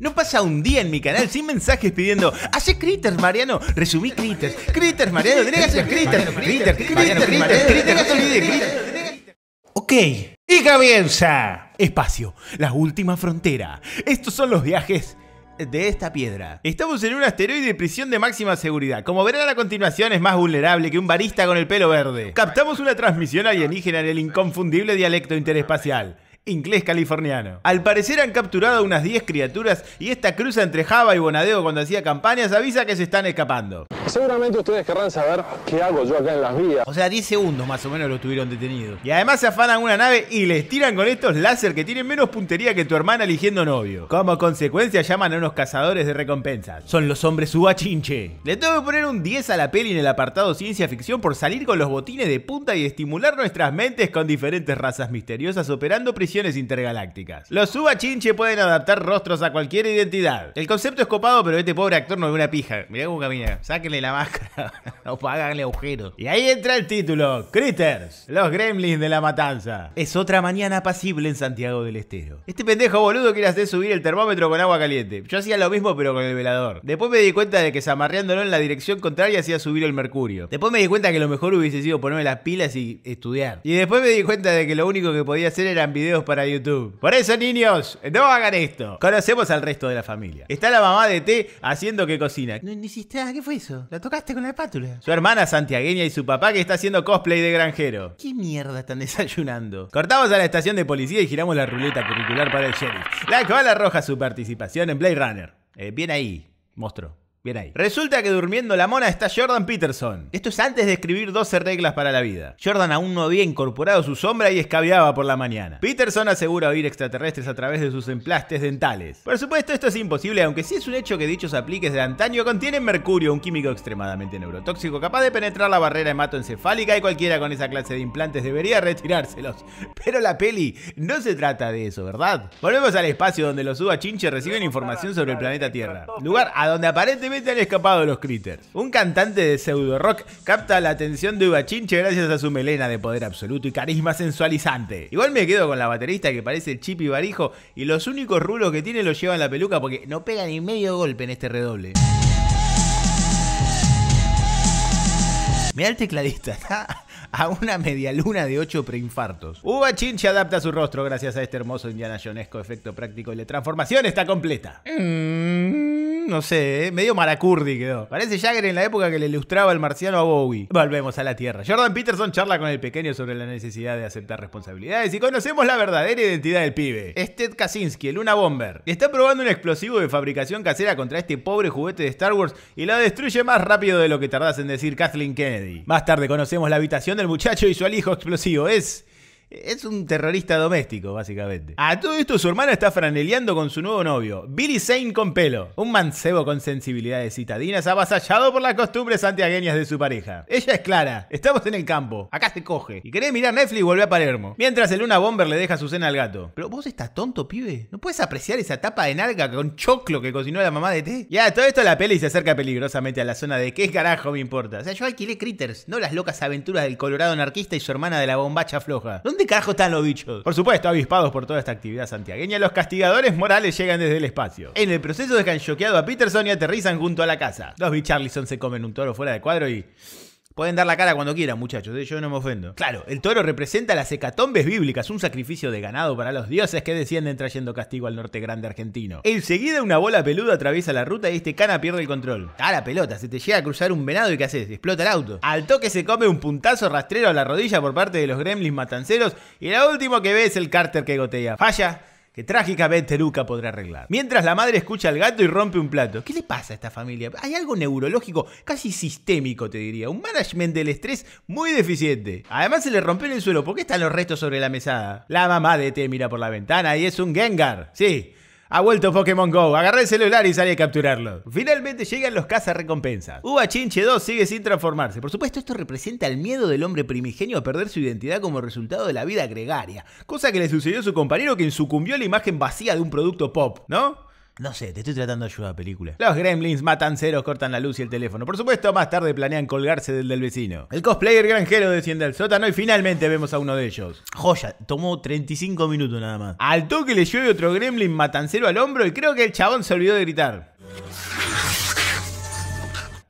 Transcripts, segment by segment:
No pasa un día en mi canal sin mensajes pidiendo Hace critters, Mariano, resumí critters Critters, Mariano, tenés que hacer critters Critters, critters, critters Ok, y comienza Espacio, la última frontera Estos son los viajes de esta piedra. Estamos en un asteroide de prisión de máxima seguridad. Como verán a la continuación es más vulnerable que un barista con el pelo verde. Captamos una transmisión alienígena en el inconfundible dialecto interespacial inglés californiano. Al parecer han capturado unas 10 criaturas y esta cruza entre Java y Bonadeo cuando hacía campañas avisa que se están escapando. Seguramente ustedes querrán saber qué hago yo acá en las vías. O sea, 10 segundos más o menos lo tuvieron detenido. Y además se afanan una nave y les tiran con estos láser que tienen menos puntería que tu hermana eligiendo novio. Como consecuencia llaman a unos cazadores de recompensas. Son los hombres chinche. Le tengo que poner un 10 a la peli en el apartado ciencia ficción por salir con los botines de punta y estimular nuestras mentes con diferentes razas misteriosas operando precisamente intergalácticas. Los chinche pueden adaptar rostros a cualquier identidad. El concepto es copado, pero este pobre actor no es una pija. Mirá cómo camina. Sáquenle la máscara o háganle agujeros. Y ahí entra el título. Critters, los gremlins de la matanza. Es otra mañana pasible en Santiago del Estero. Este pendejo boludo quiere hacer subir el termómetro con agua caliente. Yo hacía lo mismo pero con el velador. Después me di cuenta de que zamarreándolo en la dirección contraria hacía subir el mercurio. Después me di cuenta que lo mejor hubiese sido ponerme las pilas y estudiar. Y después me di cuenta de que lo único que podía hacer eran videos para YouTube. Por eso, niños, no hagan esto. Conocemos al resto de la familia. Está la mamá de T haciendo que cocina. No, hiciste nada, ¿qué fue eso? La tocaste con la espátula. Su hermana santiagueña y su papá que está haciendo cosplay de granjero. ¿Qué mierda están desayunando? Cortamos a la estación de policía y giramos la ruleta curricular para el sheriff, la cual arroja su participación en Blade Runner. Eh, bien ahí, monstruo. Bien ahí. Resulta que durmiendo la mona está Jordan Peterson. Esto es antes de escribir 12 reglas para la vida. Jordan aún no había incorporado su sombra y escabeaba por la mañana. Peterson asegura oír extraterrestres a través de sus emplastes dentales. Por supuesto, esto es imposible, aunque sí es un hecho que dichos apliques de antaño contienen mercurio, un químico extremadamente neurotóxico capaz de penetrar la barrera hematoencefálica y cualquiera con esa clase de implantes debería retirárselos. Pero la peli no se trata de eso, ¿verdad? Volvemos al espacio donde los Uba chinches reciben información sobre el planeta Tierra. Lugar a donde aparentemente te han escapado los critters. Un cantante de pseudo rock capta la atención de Chinche gracias a su melena de poder absoluto y carisma sensualizante. Igual me quedo con la baterista que parece chip y barijo y los únicos rulos que tiene los lleva en la peluca porque no pega ni medio golpe en este redoble. Mira el tecladista, a una media luna de ocho preinfartos. Uva Chinche adapta su rostro gracias a este hermoso Indiana Jonesco efecto práctico y la transformación está completa. Mmm no sé, eh, medio maracurdi quedó. Parece Jagger en la época que le ilustraba el marciano a Bowie. Volvemos a la Tierra. Jordan Peterson charla con el pequeño sobre la necesidad de aceptar responsabilidades y conocemos la verdadera identidad del pibe. Es Ted Kaczynski, el Una Bomber. Está probando un explosivo de fabricación casera contra este pobre juguete de Star Wars y lo destruye más rápido de lo que tardas en decir Kathleen Kennedy. Más tarde conocemos la habitación del muchacho y su alijo explosivo. Es es un terrorista doméstico, básicamente. A todo esto, su hermana está franeleando con su nuevo novio, Billy Zane con pelo. Un mancebo con sensibilidades citadinas, avasallado por las costumbres antiagueñas de su pareja. Ella es clara, estamos en el campo, acá se coge. Y querés mirar Netflix y volver a Palermo. Mientras el Luna Bomber le deja su cena al gato. Pero vos estás tonto, pibe. ¿No puedes apreciar esa tapa de narca con choclo que cocinó la mamá de T? Ya, todo esto la peli se acerca peligrosamente a la zona de qué carajo me importa. O sea, yo alquilé critters, no las locas aventuras del colorado anarquista y su hermana de la bombacha floja. ¿Dónde ¿Qué carajo están los bichos? Por supuesto, avispados por toda esta actividad santiagueña, los castigadores morales llegan desde el espacio. En el proceso dejan choqueado a Peterson y aterrizan junto a la casa. Los bicharlison se comen un toro fuera de cuadro y... Pueden dar la cara cuando quieran, muchachos, De ¿eh? yo no me ofendo. Claro, el toro representa las hecatombes bíblicas, un sacrificio de ganado para los dioses que descienden trayendo castigo al norte grande argentino. Enseguida una bola peluda atraviesa la ruta y este cana pierde el control. A ah, la pelota, se te llega a cruzar un venado y ¿qué haces? Explota el auto. Al toque se come un puntazo rastrero a la rodilla por parte de los gremlins matanceros y lo último que ve es el cárter que gotea. Falla, que trágicamente Luca podrá arreglar. Mientras la madre escucha al gato y rompe un plato. ¿Qué le pasa a esta familia? Hay algo neurológico, casi sistémico, te diría. Un management del estrés muy deficiente. Además se le rompió en el suelo. ¿Por qué están los restos sobre la mesada? La mamá de T mira por la ventana y es un Gengar. Sí. Ha vuelto Pokémon Go. Agarra el celular y sale a capturarlo. Finalmente llegan los cazarrecompensas. Uba Chinche 2 sigue sin transformarse. Por supuesto, esto representa el miedo del hombre primigenio a perder su identidad como resultado de la vida gregaria. Cosa que le sucedió a su compañero quien sucumbió a la imagen vacía de un producto pop, ¿no? No sé, te estoy tratando de ayudar a la película. Los gremlins matan cortan la luz y el teléfono. Por supuesto, más tarde planean colgarse del del vecino. El cosplayer granjero desciende al sótano y finalmente vemos a uno de ellos. Joya, tomó 35 minutos nada más. Al toque le llueve otro gremlin matancero al hombro y creo que el chabón se olvidó de gritar.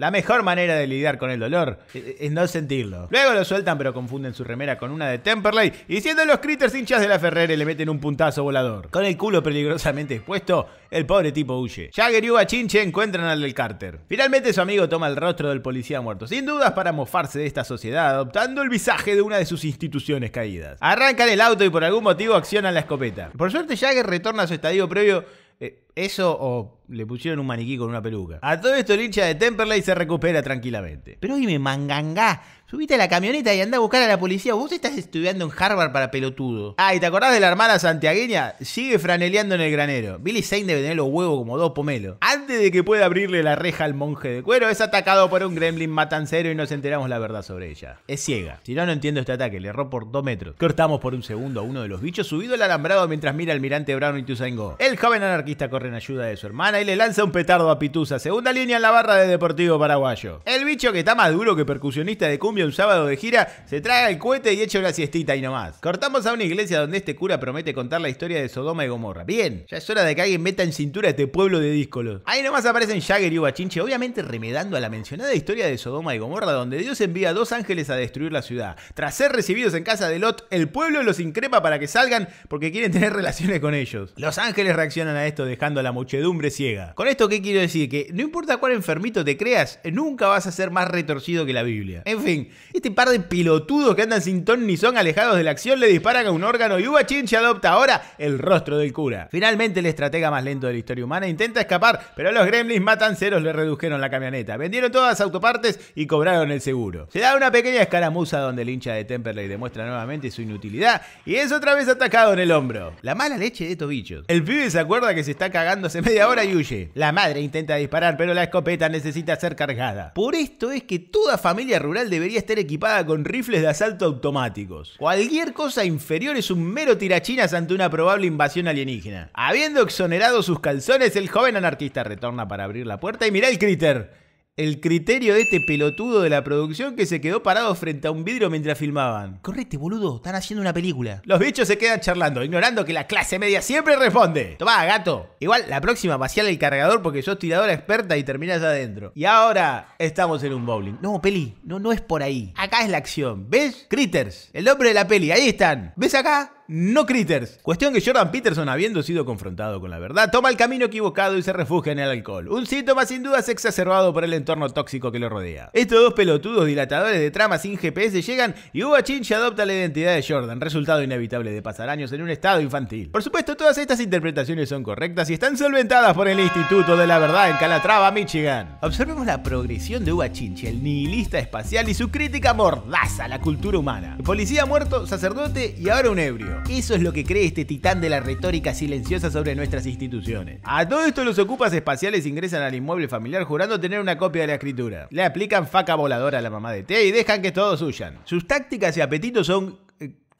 La mejor manera de lidiar con el dolor e, e, es no sentirlo. Luego lo sueltan, pero confunden su remera con una de Temperley. Y siendo los critters hinchas de la Ferrere, le meten un puntazo volador. Con el culo peligrosamente expuesto, el pobre tipo huye. Jagger y Uba Chinche encuentran al del Carter. Finalmente, su amigo toma el rostro del policía muerto, sin dudas para mofarse de esta sociedad, adoptando el visaje de una de sus instituciones caídas. Arrancan el auto y por algún motivo accionan la escopeta. Por suerte, Jagger retorna a su estadio previo eh, eso o le pusieron un maniquí con una peluca. A todo esto el hincha de Temperley se recupera tranquilamente. Pero dime, mangangá, Subite a la camioneta y anda a buscar a la policía. Vos estás estudiando en Harvard para pelotudo. Ah, te acordás de la hermana santiagueña? Sigue franeleando en el granero. Billy Zane debe tener los huevos como dos pomelos. Antes de que pueda abrirle la reja al monje de cuero, es atacado por un gremlin matancero y nos enteramos la verdad sobre ella. Es ciega. Si no, no entiendo este ataque. Le erró por dos metros. Cortamos por un segundo a uno de los bichos subido el alambrado mientras mira al mirante Brown y Tusango. El joven anarquista corre en ayuda de su hermana y le lanza un petardo a Pitusa. Segunda línea en la barra de Deportivo Paraguayo. El bicho que está más duro que percusionista de cumbia un sábado de gira, se traga el cohete y echa una siestita y más Cortamos a una iglesia donde este cura promete contar la historia de Sodoma y Gomorra. Bien, ya es hora de que alguien meta en cintura a este pueblo de díscolos. Ahí nomás aparecen Jagger y Ubachinche, obviamente remedando a la mencionada historia de Sodoma y Gomorra, donde Dios envía a dos ángeles a destruir la ciudad. Tras ser recibidos en casa de Lot, el pueblo los increpa para que salgan porque quieren tener relaciones con ellos. Los ángeles reaccionan a esto dejando a la muchedumbre ciega. ¿Con esto qué quiero decir? Que no importa cuál enfermito te creas, nunca vas a ser más retorcido que la Biblia. En fin, este par de pilotudos que andan sin ton ni son alejados de la acción le disparan a un órgano y Uba se adopta ahora el rostro del cura. Finalmente el estratega más lento de la historia humana intenta escapar, pero los gremlins ceros, le redujeron la camioneta, vendieron todas las autopartes y cobraron el seguro. Se da una pequeña escaramuza donde el hincha de Temperley demuestra nuevamente su inutilidad y es otra vez atacado en el hombro. La mala leche de estos bichos. El pibe se acuerda que se está cagando hace media hora y huye. La madre intenta disparar, pero la escopeta necesita ser cargada. Por esto es que toda familia rural debería estar equipada con rifles de asalto automáticos. Cualquier cosa inferior es un mero tirachinas ante una probable invasión alienígena. Habiendo exonerado sus calzones, el joven anarquista retorna para abrir la puerta y mira el críter el criterio de este pelotudo de la producción que se quedó parado frente a un vidrio mientras filmaban. Correte, boludo, están haciendo una película. Los bichos se quedan charlando, ignorando que la clase media siempre responde. Tomá, gato. Igual, la próxima vaciar el cargador porque yo sos tiradora experta y terminas adentro. Y ahora estamos en un bowling. No, peli, no, no es por ahí. Acá es la acción. ¿Ves? Critters, el nombre de la peli, ahí están. ¿Ves acá? no critters. Cuestión que Jordan Peterson, habiendo sido confrontado con la verdad, toma el camino equivocado y se refugia en el alcohol. Un síntoma sin duda exacerbado por el entorno tóxico que lo rodea. Estos dos pelotudos dilatadores de trama sin GPS llegan y Uba Chinch adopta la identidad de Jordan, resultado inevitable de pasar años en un estado infantil. Por supuesto, todas estas interpretaciones son correctas y están solventadas por el Instituto de la Verdad en Calatrava, Michigan. Observemos la progresión de Uba Chinch, el nihilista espacial y su crítica mordaza a la cultura humana. policía muerto, sacerdote y ahora un ebrio. Eso es lo que cree este titán de la retórica silenciosa sobre nuestras instituciones. A todo esto los ocupas espaciales ingresan al inmueble familiar jurando tener una copia de la escritura. Le aplican faca voladora a la mamá de T y dejan que todos huyan. Sus tácticas y apetitos son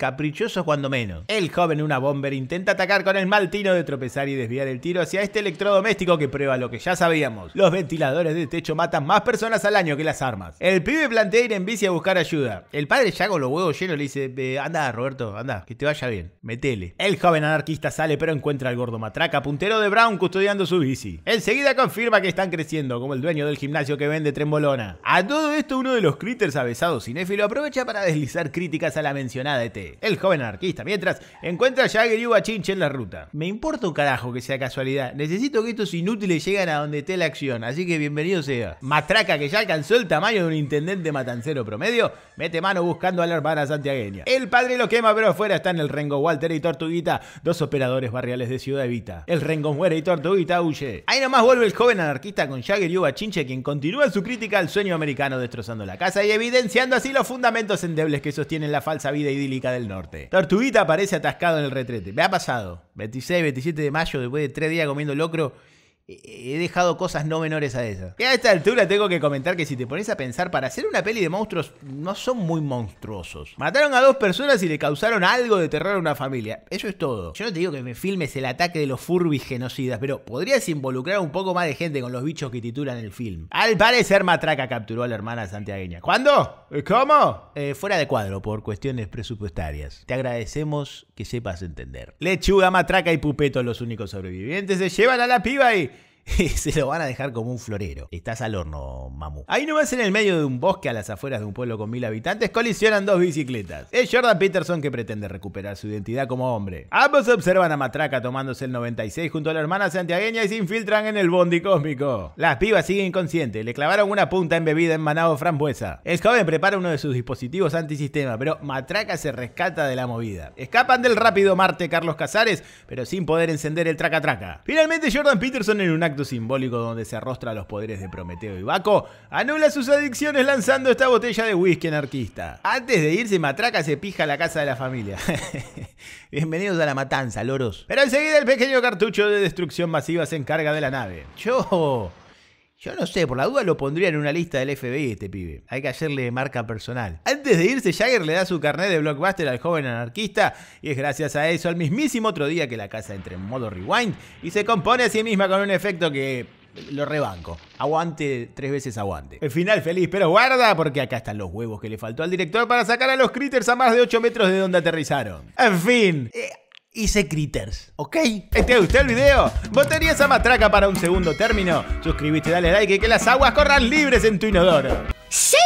caprichosos cuando menos. El joven una bomber intenta atacar con el mal tino de tropezar y desviar el tiro hacia este electrodoméstico que prueba lo que ya sabíamos. Los ventiladores de techo matan más personas al año que las armas. El pibe plantea ir en bici a buscar ayuda. El padre ya con los huevos llenos le dice, anda Roberto, anda, que te vaya bien, metele. El joven anarquista sale pero encuentra al gordo matraca, puntero de Brown custodiando su bici. Enseguida confirma que están creciendo, como el dueño del gimnasio que vende trembolona. A todo esto uno de los critters avesados cinéfilo aprovecha para deslizar críticas a la mencionada ET el joven anarquista, mientras encuentra a Jagger y a Chinche en la ruta. Me importa un carajo que sea casualidad. Necesito que estos inútiles lleguen a donde esté la acción, así que bienvenido sea. Matraca, que ya alcanzó el tamaño de un intendente matancero promedio, mete mano buscando a la hermana santiagueña. El padre lo quema, pero afuera están el Rengo Walter y Tortuguita, dos operadores barriales de Ciudad Evita. El Rengo muere y Tortuguita huye. Ahí nomás vuelve el joven anarquista con Jagger y Uba Chinche, quien continúa su crítica al sueño americano destrozando la casa y evidenciando así los fundamentos endebles que sostienen la falsa vida idílica de Norte. Tortuguita aparece atascado en el retrete. Me ha pasado. 26, 27 de mayo, después de tres días comiendo locro he dejado cosas no menores a eso. Y a esta altura tengo que comentar que si te pones a pensar, para hacer una peli de monstruos no son muy monstruosos. Mataron a dos personas y le causaron algo de terror a una familia. Eso es todo. Yo no te digo que me filmes el ataque de los furbis genocidas, pero podrías involucrar un poco más de gente con los bichos que titulan el film. Al parecer Matraca capturó a la hermana santiagueña. ¿Cuándo? Eh, ¿Cómo? Eh, fuera de cuadro, por cuestiones presupuestarias. Te agradecemos que sepas entender. Lechuga, Matraca y Pupeto, los únicos sobrevivientes, se llevan a la piba y... se lo van a dejar como un florero. Estás al horno, mamú. Ahí nomás en el medio de un bosque a las afueras de un pueblo con mil habitantes colisionan dos bicicletas. Es Jordan Peterson que pretende recuperar su identidad como hombre. Ambos observan a Matraca tomándose el 96 junto a la hermana santiagueña y se infiltran en el bondi cósmico. Las pibas siguen inconscientes, le clavaron una punta embebida en manado frambuesa. El joven prepara uno de sus dispositivos antisistema, pero Matraca se rescata de la movida. Escapan del rápido Marte Carlos Casares, pero sin poder encender el traca-traca. Finalmente Jordan Peterson en una acto simbólico donde se arrostra los poderes de Prometeo y Baco, anula sus adicciones lanzando esta botella de whisky anarquista. Antes de irse, Matraca se pija la casa de la familia. Bienvenidos a la matanza, loros. Pero enseguida el pequeño cartucho de destrucción masiva se encarga de la nave. ¡Yo! Yo no sé, por la duda lo pondría en una lista del FBI este pibe. Hay que hacerle marca personal. Antes de irse, Jagger le da su carnet de blockbuster al joven anarquista y es gracias a eso al mismísimo otro día que la casa entra en modo rewind y se compone a sí misma con un efecto que lo rebanco. Aguante, tres veces aguante. El final feliz, pero guarda, porque acá están los huevos que le faltó al director para sacar a los critters a más de 8 metros de donde aterrizaron. En fin. Eh, hice critters, ¿ok? ¿Te este gustó el video? ¿Votaría esa matraca para un segundo término? Suscribiste, dale like y que las aguas corran libres en tu inodoro. ¡Sí!